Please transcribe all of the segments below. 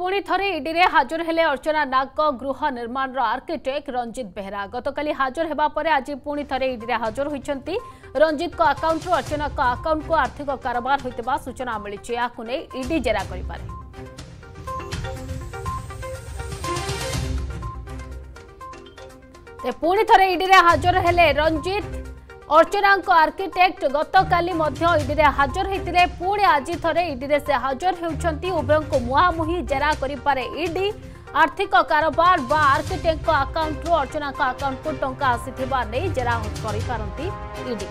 ପୁଣି ଥରେ ଇଡିରେ ହାଜର ହେଲେ ଅର୍ଚ୍ଚନା ନାଗଙ୍କ ଗୃହ ନିର୍ମାଣର ଆର୍କିଟେକ୍ଟ ରଞ୍ଜିତ ବେହେରା ଗତକାଲି ହାଜର ହେବା ପରେ ଆଜି ପୁଣି ଥରେ ଇଡିରେ ହାଜର ହୋଇଛନ୍ତି ରଞ୍ଜିତଙ୍କ ଆକାଉଣ୍ଟରୁ ଅର୍ଚ୍ଚନାଙ୍କ ଆକାଉଣ୍ଟକୁ ଆର୍ଥିକ କାରବାର ହୋଇଥିବା ସୂଚନା ମିଳିଛି ଏହାକୁ ନେଇ ଇଡି ଜେରା କରିପାରେ ପୁଣି ଥରେ ଇଡିରେ ହାଜର ହେଲେ ରଞ୍ଜିତ ଅର୍ଚ୍ଚନାଙ୍କ ଆର୍କିଟେକ୍ଟ ଗତକାଲି ମଧ୍ୟ ଇଡିରେ ହାଜର ହୋଇଥିଲେ ପୁଣି ଆଜି ଥରେ ଇଡିରେ ସେ ହାଜର ହେଉଛନ୍ତି ଉଭୟଙ୍କୁ ମୁହାଁମୁହିଁ ଜେରା କରିପାରେ ଇଡି ଆର୍ଥିକ କାରବାର ବା ଆର୍କିଟେକ୍ଟଙ୍କ ଆକାଉଣ୍ଟରୁ ଅର୍ଚ୍ଚନାଙ୍କ ଆକାଉଣ୍ଟକୁ ଟଙ୍କା ଆସିଥିବା ନେଇ ଜେରା କରିପାରନ୍ତି ଇଡି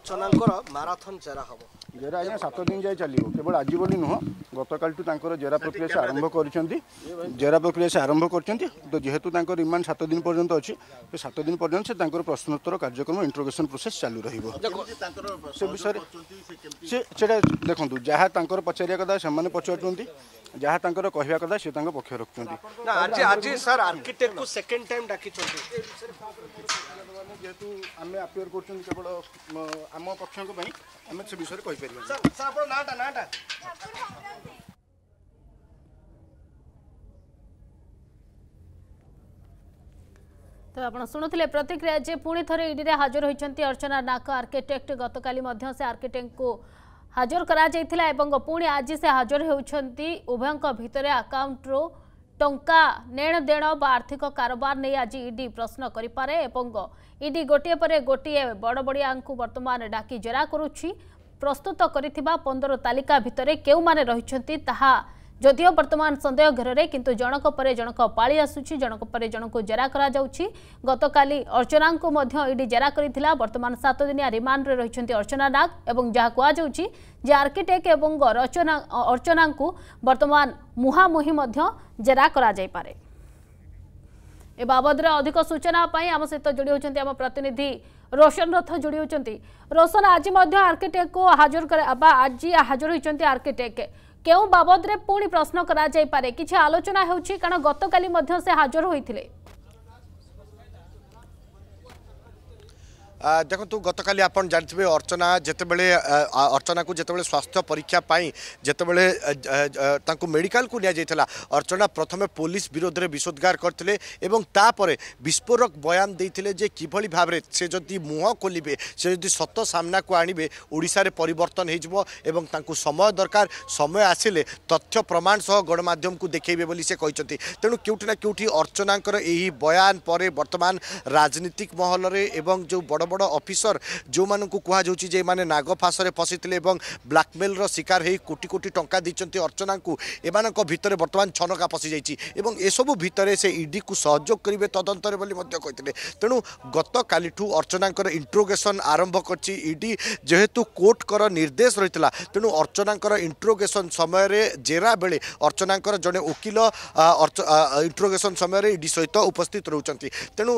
ଅର୍ଚ୍ଚନାଙ୍କର ମାରାଥନ୍ ଜେରା ହେବ ଜେରା ଆଜ୍ଞା ସାତ ଦିନ ଯାଏ ଚାଲିବ କେବଳ ଆଜି ବୋଲି ନୁହଁ ଗତକାଲିଠୁ ତାଙ୍କର ଜେରା ପ୍ରକ୍ରିୟା ସେ ଆରମ୍ଭ କରିଛନ୍ତି ଜେରା ପ୍ରକ୍ରିୟା ସେ ଆରମ୍ଭ କରିଛନ୍ତି ତ ଯେହେତୁ ତାଙ୍କର ରିମାଣ୍ଡ ସାତ ଦିନ ପର୍ଯ୍ୟନ୍ତ ଅଛି ସେ ସାତ ଦିନ ପର୍ଯ୍ୟନ୍ତ ସେ ତାଙ୍କର ପ୍ରଶ୍ନୋତ୍ତର କାର୍ଯ୍ୟକ୍ରମ ଇଣ୍ଟ୍ରୋଗେସନ୍ ପ୍ରୋସେସ୍ ଚାଲୁ ରହିବ ସେ ବିଷୟରେ ସେ ସେଇଟା ଦେଖନ୍ତୁ ଯାହା ତାଙ୍କର ପଚାରିବା କଥା ସେମାନେ ପଚାରୁଛନ୍ତି ଯାହା ତାଙ୍କର କହିବା କଥା ସେ ତାଙ୍କ ପକ୍ଷ ରଖୁଛନ୍ତି ଆଜି ଆଜି ସାର୍ ଆର୍କିଟେକ୍ଟକୁ ସେକେଣ୍ଡ ଟାଇମ୍ ଡାକିଛନ୍ତି ପିଲାମାନେ ଯେହେତୁ ଆମେ ଆପିୟର କରୁଛନ୍ତି କେବଳ ଆମ ପକ୍ଷଙ୍କ ପାଇଁ ଆମେ ସେ ବିଷୟରେ କହିପାରିବା ସାର୍ ଆପଣ ନାଁଟା ନାଁଟା ତେବେ ଆପଣ ଶୁଣୁଥିଲେ ପ୍ରତିକ୍ରିୟା ଯେ ପୁଣି ଥରେ ଇଡିରେ ହାଜର ହୋଇଛନ୍ତି ଅର୍ଚ୍ଚନା ନାକ ଆର୍କିଟେକ୍ଟ ଗତକାଲି ମଧ୍ୟ ସେ ଆର୍କିଟେକ୍ଟଙ୍କୁ ହାଜର କରାଯାଇଥିଲା ଏବଂ ପୁଣି ଆଜି ସେ ହାଜର ହେଉଛନ୍ତି ଉଭୟଙ୍କ ଭିତରେ ଆକାଉଣ୍ଟରୁ ଟଙ୍କା ନେଣଦେଣ ବା ଆର୍ଥିକ କାରବାର ନେଇ ଆଜି ଇଡି ପ୍ରଶ୍ନ କରିପାରେ ଏବଂ ଇଡି ଗୋଟିଏ ପରେ ଗୋଟିଏ ବଡ଼ବଡ଼ିଆଙ୍କୁ ବର୍ତ୍ତମାନ ଡାକି ଜେରା କରୁଛି ପ୍ରସ୍ତୁତ କରିଥିବା ପନ୍ଦର ତାଲିକା ଭିତରେ କେଉଁମାନେ ରହିଛନ୍ତି ତାହା ଯଦିଓ ବର୍ତ୍ତମାନ ସନ୍ଦେହ ଘେରରେ କିନ୍ତୁ ଜଣକ ପରେ ଜଣକ ପାଳି ଆସୁଛି ଜଣକ ପରେ ଜଣକୁ ଜେରା କରାଯାଉଛି ଗତକାଲି ଅର୍ଚ୍ଚନାଙ୍କୁ ମଧ୍ୟ ଇଡି ଜେରା କରିଥିଲା ବର୍ତ୍ତମାନ ସାତ ଦିନିଆ ରିମାଣ୍ଡରେ ରହିଛନ୍ତି ଅର୍ଚ୍ଚନା ନାଗ ଏବଂ ଯାହା କୁହାଯାଉଛି ଯେ ଆର୍କିଟେକ୍ଟ ଏବଂ ରଚନା ଅର୍ଚ୍ଚନାଙ୍କୁ ବର୍ତ୍ତମାନ ମୁହାଁମୁହିଁ ମଧ୍ୟ ଜେରା କରାଯାଇପାରେ ଏ ବାବଦରେ ଅଧିକ ସୂଚନା ପାଇଁ ଆମ ସହିତ ଯୋଡ଼ି ହେଉଛନ୍ତି ଆମ ପ୍ରତିନିଧି রোশন রথ যোড়ি হচ্ছেন রোশন আজ আর্কিটেক্ট কু হাজর বা আজ হাজর হয়েছেন আর্কিটেক্ট কেউ বাবদরে পুঁ প্রশ্ন করা যাইপারে কিছু আলোচনা হচ্ছে কারণ গতকালি মধ্য সে হাজর হয়েছিলেন দেখন্তু গতকাল আপনার জানিবে অর্চনা যেতবে অর্চনা যেতবে স্বাস্থ্য পরীক্ষা পাই যেতবে তাঁকু মেডিকাল নিয়ে যাই অর্চনা প্রথমে পুলিশ বিরোধে বিশোদ্গার করলে এবং তাপরে বিস্ফোরক বয়ান দিয়ে যে কিভাবে ভাবে সে যদি মুহ খোলবে সে যদি সত সামনা আনবে ওড়শার পরিবর্তন হয়ে যাব এবং তাঁকু সময় দরকার সময় আসলে তথ্য প্রমাণ সহ গণমাধ্যম দেখাইবে বলে সে কিন্তু তেমন কেউটি না কেউটি অর্চনাঙ্কর এই বয়ান পরে বর্তমান রাজনীতিক মহলরে এবং যে বড় ବଡ଼ ଅଫିସର ଯେଉଁମାନଙ୍କୁ କୁହାଯାଉଛି ଯେ ଏମାନେ ନାଗ ଫାଶରେ ଫସିଥିଲେ ଏବଂ ବ୍ଲାକମେଲ୍ର ଶିକାର ହୋଇ କୋଟି କୋଟି ଟଙ୍କା ଦେଇଛନ୍ତି ଅର୍ଚ୍ଚନାଙ୍କୁ ଏମାନଙ୍କ ଭିତରେ ବର୍ତ୍ତମାନ ଛନକା ପଶିଯାଇଛି ଏବଂ ଏସବୁ ଭିତରେ ସେ ଇଡିକୁ ସହଯୋଗ କରିବେ ତଦନ୍ତରେ ବୋଲି ମଧ୍ୟ କହିଥିଲେ ତେଣୁ ଗତକାଲିଠୁ ଅର୍ଚ୍ଚନାଙ୍କର ଇଣ୍ଟ୍ରୋଗେସନ୍ ଆରମ୍ଭ କରିଛି ଇଡି ଯେହେତୁ କୋର୍ଟଙ୍କର ନିର୍ଦ୍ଦେଶ ରହିଥିଲା ତେଣୁ ଅର୍ଚ୍ଚନାଙ୍କର ଇଣ୍ଟ୍ରୋଗେସନ୍ ସମୟରେ ଜେରା ବେଳେ ଅର୍ଚ୍ଚନାଙ୍କର ଜଣେ ଓକିଲ ଇଣ୍ଟ୍ରୋଗେସନ୍ ସମୟରେ ଇଡି ସହିତ ଉପସ୍ଥିତ ରହୁଛନ୍ତି ତେଣୁ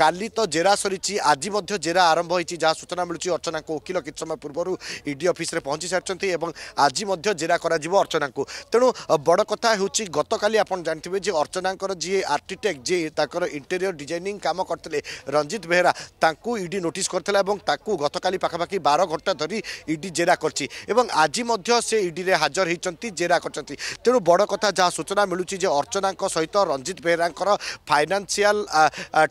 କାଲି ତ ଜେରା ସରିଛି ଆଜି ମଧ୍ୟ জেরা আরম্ভ হয়েছে যা সূচনা মিলুଛି অর্চনাকে উকিল কিছু সময় পূর্বর ইডি অফিসে পৌঁছি সারি এবং আজি জেরা করা অর্চনাকে তেণু বড় কথা হচ্ছে গতকাল আপনার জাঁথিবে যে অর্চনাঙ্কর যে আর্কিটেক্ট যে তাঁর ইন্টেরিয়র ডিজাইনিং কাম করলে রঞ্জিত বেহেরা তাঁকু ইডি নোটিস করে এবং তাঁকু গতকাল পাখাপাখি বার ঘণ্টা ধর ইডি জেরা করছি এবং আজি সে ইডিরে হাজর হয়েছেন জেরা করছেন তেণু বড় কথা যা সূচনা মিলুছি যে অর্চনাঙ্ক সহিত রঞ্জিত বেহেরাঙ্কর ফাইনান্সিয়াল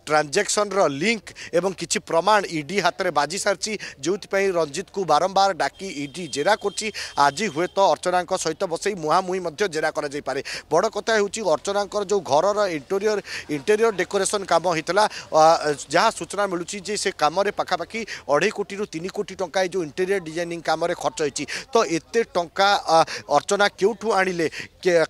ট্রানজাকশনর লিঙ্ক এবং কিছু প্রমাণ ইডি হাতে বাজি সারিছি যেপাই রঞ্জিত বারম্বার ডাকি ইডি জেরা করছি আজ হুয়েত অর্চনা সহ বসে মুহামুহি জেরা করা যাই যাইপরে বড় কথা হচ্ছে অর্চনা যে ঘরর ইন্টেরিয়র ইন্টেরিয়র ডেকোরেসন কাম হয়েছিল যা সূচনা মিলুছি যে সে কামরে পাখাপাখি অড়াই কোটি রু তিন কোটি টাকা এই যে ইন্টেরিয়র ডিজাইনিং কামরে খরচ হয়েছে তো এতে টঙ্কা অর্চনা কেউঠু আনলে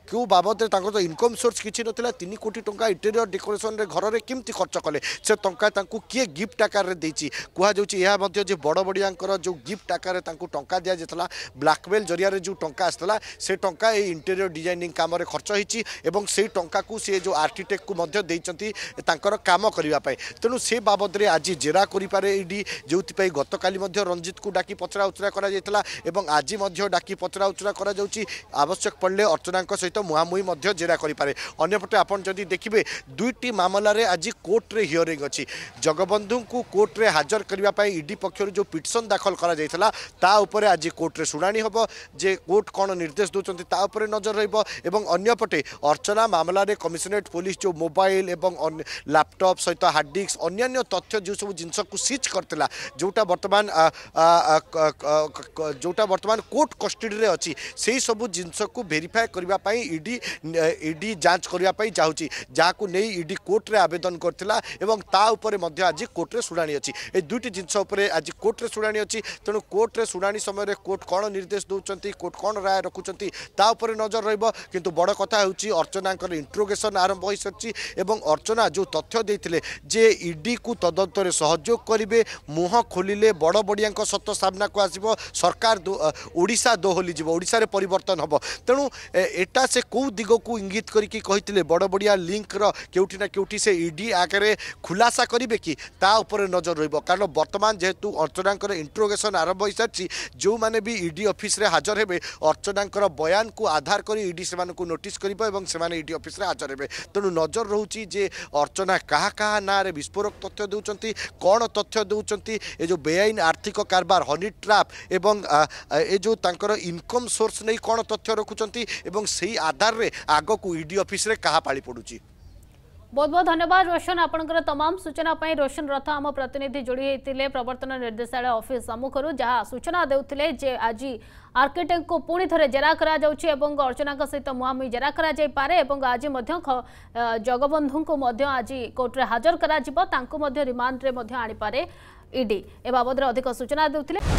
কেউ বাবদে তাঁর তো ইনকম সোর্স কিছু নথিলা তিন কোটি টঙ্কা ইন্টেরিয়র ডেকোরেসন ঘরের কমিটি খরচ কলে সে টঙ্কা তাঁকু কি গিফট আকারে দিয়েছি କୁହାଯାଉଛି ଏହା ମଧ୍ୟ ଯେ ବଡ଼ବଡ଼ିଆଙ୍କର ଯେଉଁ ଗିଫ୍ଟ ଆକାରରେ ତାଙ୍କୁ ଟଙ୍କା ଦିଆଯାଇଥିଲା ବ୍ଲାକ୍ମେଲ୍ ଜରିଆରେ ଯେଉଁ ଟଙ୍କା ଆସିଥିଲା ସେ ଟଙ୍କା ଏହି ଇଣ୍ଟେରିୟର ଡିଜାଇନିଂ କାମରେ ଖର୍ଚ୍ଚ ହୋଇଛି ଏବଂ ସେହି ଟଙ୍କାକୁ ସେ ଯେଉଁ ଆର୍କିଟେକ୍ଟକୁ ମଧ୍ୟ ଦେଇଛନ୍ତି ତାଙ୍କର କାମ କରିବା ପାଇଁ ତେଣୁ ସେ ବାବଦରେ ଆଜି ଜେରା କରିପାରେ ଇଡି ଯେଉଁଥିପାଇଁ ଗତକାଲି ମଧ୍ୟ ରଞ୍ଜିତକୁ ଡାକି ପଚରା ଉଚରା କରାଯାଇଥିଲା ଏବଂ ଆଜି ମଧ୍ୟ ଡାକି ପଚରା ଉଚରା କରାଯାଉଛି ଆବଶ୍ୟକ ପଡ଼ିଲେ ଅର୍ଚ୍ଚନାଙ୍କ ସହିତ ମୁହାଁମୁହିଁ ମଧ୍ୟ ଜେରା କରିପାରେ ଅନ୍ୟପଟେ ଆପଣ ଯଦି ଦେଖିବେ ଦୁଇଟି ମାମଲାରେ ଆଜି କୋର୍ଟରେ ହିୟରିଂ ଅଛି ଜଗବନ୍ଧୁଙ୍କୁ କୋର୍ଟରେ হাজর করা ইডি পক্ষ যে পিটিশন দাখল করা যাই তা উপরে আজ কোর্টরে শুনানি হব যে কোর্ট কোণ নির্দেশ দৌঁচান তা উপরে নজর রহব এবং অন্যপটে অর্চনা মামলার কমিশনারেট পুলিশ যে মোবাইল এবং ল্যাপটপ সহ হার্ড ডিস্ক অন্যান্য তথ্য যে সব জিনিসক সিজ করা যেটা বর্তমান যেটা বর্তমান কোর্ট কষ্টডিরে অছি সেই সব জিনিসক ভেরিফাই করা ইডি ইডি যাঞ্চ করা চাহুছি যাকে নেই ইডি কোর্টরে আবেদন করেছিল এবং তা উপরে মধ্য আজ কোর্টরে শুনানি অছি ଏ ଦୁଇଟି ଜିନିଷ ଉପରେ ଆଜି କୋର୍ଟରେ ଶୁଣାଣି ଅଛି ତେଣୁ କୋର୍ଟରେ ଶୁଣାଣି ସମୟରେ କୋର୍ଟ କ'ଣ ନିର୍ଦ୍ଦେଶ ଦେଉଛନ୍ତି କୋର୍ଟ କ'ଣ ରାୟ ରଖୁଛନ୍ତି ତା ଉପରେ ନଜର ରହିବ କିନ୍ତୁ ବଡ଼ କଥା ହେଉଛି ଅର୍ଚ୍ଚନାଙ୍କର ଇଣ୍ଟ୍ରୋଗେସନ୍ ଆରମ୍ଭ ହୋଇସାରିଛି ଏବଂ ଅର୍ଚ୍ଚନା ଯେଉଁ ତଥ୍ୟ ଦେଇଥିଲେ ଯେ ଇଡିକୁ ତଦନ୍ତରେ ସହଯୋଗ କରିବେ ମୁହଁ ଖୋଲିଲେ ବଡ଼ ବଡ଼ିଆଙ୍କ ସତ ସାମ୍ନାକୁ ଆସିବ ସରକାର ଓଡ଼ିଶା ଦୋହଲି ଯିବ ଓଡ଼ିଶାରେ ପରିବର୍ତ୍ତନ ହେବ ତେଣୁ ଏଟା ସେ କେଉଁ ଦିଗକୁ ଇଙ୍ଗିତ କରିକି କହିଥିଲେ ବଡ଼ ବଡ଼ିଆ ଲିଙ୍କର କେଉଁଠି ନା କେଉଁଠି ସେ ଇଡି ଆଗରେ ଖୁଲାସା କରିବେ କି ତା ଉପରେ ନଜର ରହିବ ରହିବ କାରଣ ବର୍ତ୍ତମାନ ଯେହେତୁ ଅର୍ଚ୍ଚନାଙ୍କର ଇଣ୍ଟ୍ରୋଗେସନ୍ ଆରମ୍ଭ ହୋଇସାରିଛି ଯେଉଁମାନେ ବି ଇ ଡ଼ି ଅଫିସରେ ହାଜର ହେବେ ଅର୍ଚ୍ଚନାଙ୍କର ବୟାନକୁ ଆଧାର କରି ଇଡି ସେମାନଙ୍କୁ ନୋଟିସ୍ କରିବ ଏବଂ ସେମାନେ ଇ ଡି ଅଫିସରେ ହାଜର ହେବେ ତେଣୁ ନଜର ରହୁଛି ଯେ ଅର୍ଚ୍ଚନା କାହା କାହା ନାଁରେ ବିସ୍ଫୋରକ ତଥ୍ୟ ଦେଉଛନ୍ତି କ'ଣ ତଥ୍ୟ ଦେଉଛନ୍ତି ଏ ଯେଉଁ ବେଆଇନ ଆର୍ଥିକ କାରବାର ହନି ଟ୍ରାପ୍ ଏବଂ ଏ ଯେଉଁ ତାଙ୍କର ଇନକମ୍ ସୋର୍ସ ନେଇ କ'ଣ ତଥ୍ୟ ରଖୁଛନ୍ତି ଏବଂ ସେହି ଆଧାରରେ ଆଗକୁ ଇ ଡ଼ି ଅଫିସରେ କାହା ପାଳି ପଡ଼ୁଛି ବହୁତ ବହୁତ ଧନ୍ୟବାଦ ରୋଶନ ଆପଣଙ୍କର ତମାମ ସୂଚନା ପାଇଁ ରୋଶନ ରଥ ଆମ ପ୍ରତିନିଧି ଯୋଡ଼ି ହୋଇଥିଲେ ପ୍ରବର୍ତ୍ତନ ନିର୍ଦ୍ଦେଶାଳୟ ଅଫିସ ସମ୍ମୁଖରୁ ଯାହା ସୂଚନା ଦେଉଥିଲେ ଯେ ଆଜି ଆର୍କିଟେକ୍ଟଙ୍କୁ ପୁଣି ଥରେ ଜେରା କରାଯାଉଛି ଏବଂ ଅର୍ଚ୍ଚନାଙ୍କ ସହିତ ମୁହାଁମୁହିଁ ଜେରା କରାଯାଇପାରେ ଏବଂ ଆଜି ମଧ୍ୟ ଜଗବନ୍ଧୁଙ୍କୁ ମଧ୍ୟ ଆଜି କୋର୍ଟରେ ହାଜର କରାଯିବ ତାଙ୍କୁ ମଧ୍ୟ ରିମାଣ୍ଡରେ ମଧ୍ୟ ଆଣିପାରେ ଇଡି ଏ ବାବଦରେ ଅଧିକ ସୂଚନା ଦେଉଥିଲେ